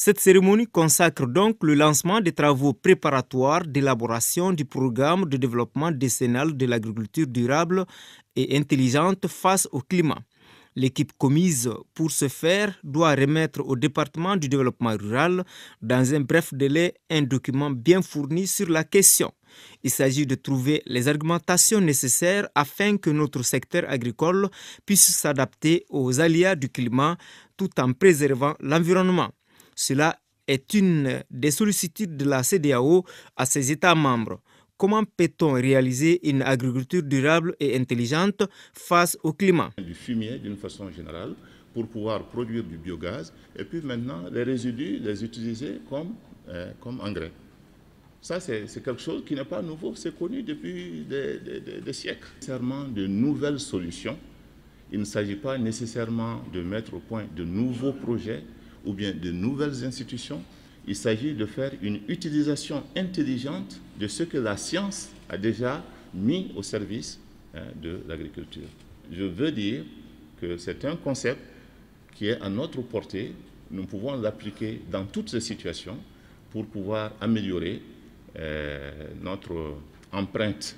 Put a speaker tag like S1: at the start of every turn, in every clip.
S1: Cette cérémonie consacre donc le lancement des travaux préparatoires d'élaboration du programme de développement décennal de l'agriculture durable et intelligente face au climat. L'équipe commise pour ce faire doit remettre au département du développement rural, dans un bref délai, un document bien fourni sur la question. Il s'agit de trouver les argumentations nécessaires afin que notre secteur agricole puisse s'adapter aux aléas du climat tout en préservant l'environnement. Cela est une des sollicitudes de la CDAO à ses États membres. Comment peut-on réaliser une agriculture durable et intelligente face au climat
S2: Du fumier, d'une façon générale, pour pouvoir produire du biogaz, et puis maintenant, les résidus, les utiliser comme, euh, comme engrais. Ça, c'est quelque chose qui n'est pas nouveau, c'est connu depuis des, des, des, des siècles. Nécessairement de nouvelles solutions. Il ne s'agit pas nécessairement de mettre au point de nouveaux projets, ou bien de nouvelles institutions. Il s'agit de faire une utilisation intelligente de ce que la science a déjà mis au service hein, de l'agriculture. Je veux dire que c'est un concept qui est à notre portée. Nous pouvons l'appliquer dans toutes les situations pour pouvoir améliorer euh, notre empreinte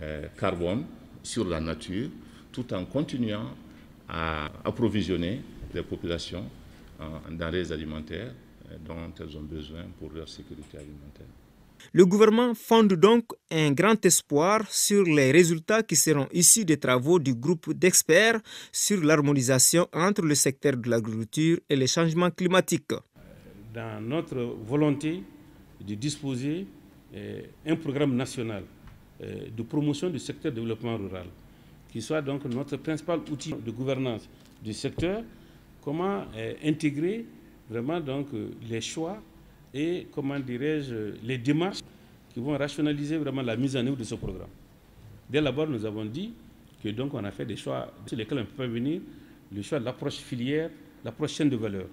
S2: euh, carbone sur la nature tout en continuant à approvisionner les populations en denrées alimentaires euh, dont elles ont besoin pour leur sécurité alimentaire.
S1: Le gouvernement fonde donc un grand espoir sur les résultats qui seront issus des travaux du groupe d'experts sur l'harmonisation entre le secteur de l'agriculture et les changements climatiques. Dans notre volonté de disposer
S3: d'un euh, programme national euh, de promotion du secteur développement rural, qui soit donc notre principal outil de gouvernance du secteur, comment euh, intégrer vraiment donc euh, les choix et comment dirais-je les démarches qui vont rationaliser vraiment la mise en œuvre de ce programme. Dès l'abord, nous avons dit que donc on a fait des choix sur lesquels on peut venir, le choix de l'approche filière, l'approche chaîne de valeur.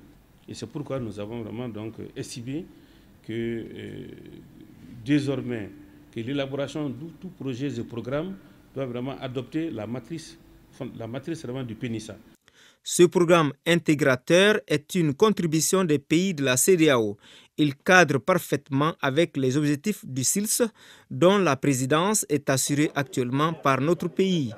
S3: Et c'est pourquoi nous avons vraiment donc estimé que euh, désormais que l'élaboration de tout projet et programme doit vraiment adopter la matrice,
S1: la matrice vraiment du PENISA. Ce programme intégrateur est une contribution des pays de la CDAO. Il cadre parfaitement avec les objectifs du SILS, dont la présidence est assurée actuellement par notre pays.